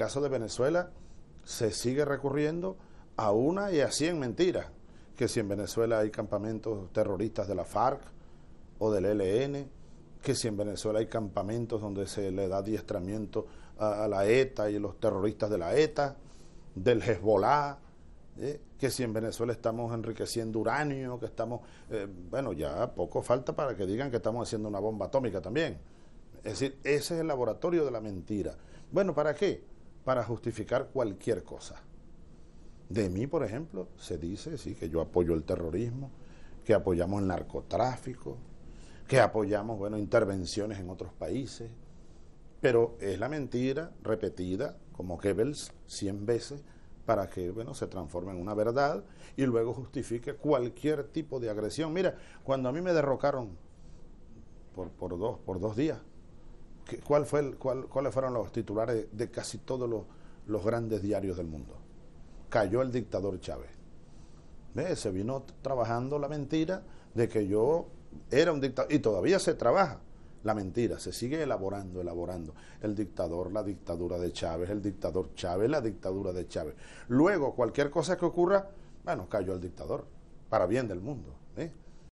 caso de Venezuela se sigue recurriendo a una y a cien mentiras, que si en Venezuela hay campamentos terroristas de la FARC o del ELN, que si en Venezuela hay campamentos donde se le da adiestramiento a, la ETA y los terroristas de la ETA, del Hezbollah, ¿eh? que si en Venezuela estamos enriqueciendo uranio, que estamos, eh, bueno, ya poco falta para que digan que estamos haciendo una bomba atómica también. Es decir, ese es el laboratorio de la mentira. Bueno, ¿para qué? para justificar cualquier cosa. De mí, por ejemplo, se dice sí, que yo apoyo el terrorismo, que apoyamos el narcotráfico, que apoyamos bueno, intervenciones en otros países, pero es la mentira repetida como Goebbels 100 veces para que bueno, se transforme en una verdad y luego justifique cualquier tipo de agresión. Mira, cuando a mí me derrocaron por, dos, por dos días, ¿Cuál fue el, ¿Cuáles fueron los titulares de casi todos los, los grandes diarios del mundo? Cayó el dictador Chávez. ¿Ve? Se vino trabajando la mentira de que yo era un dictador, y todavía se trabaja la mentira, se sigue elaborando, elaborando. El dictador, la dictadura de Chávez, el dictador Chávez, la dictadura de Chávez. Luego, cualquier cosa que ocurra, bueno, cayó el dictador, para bien del mundo. ¿eh?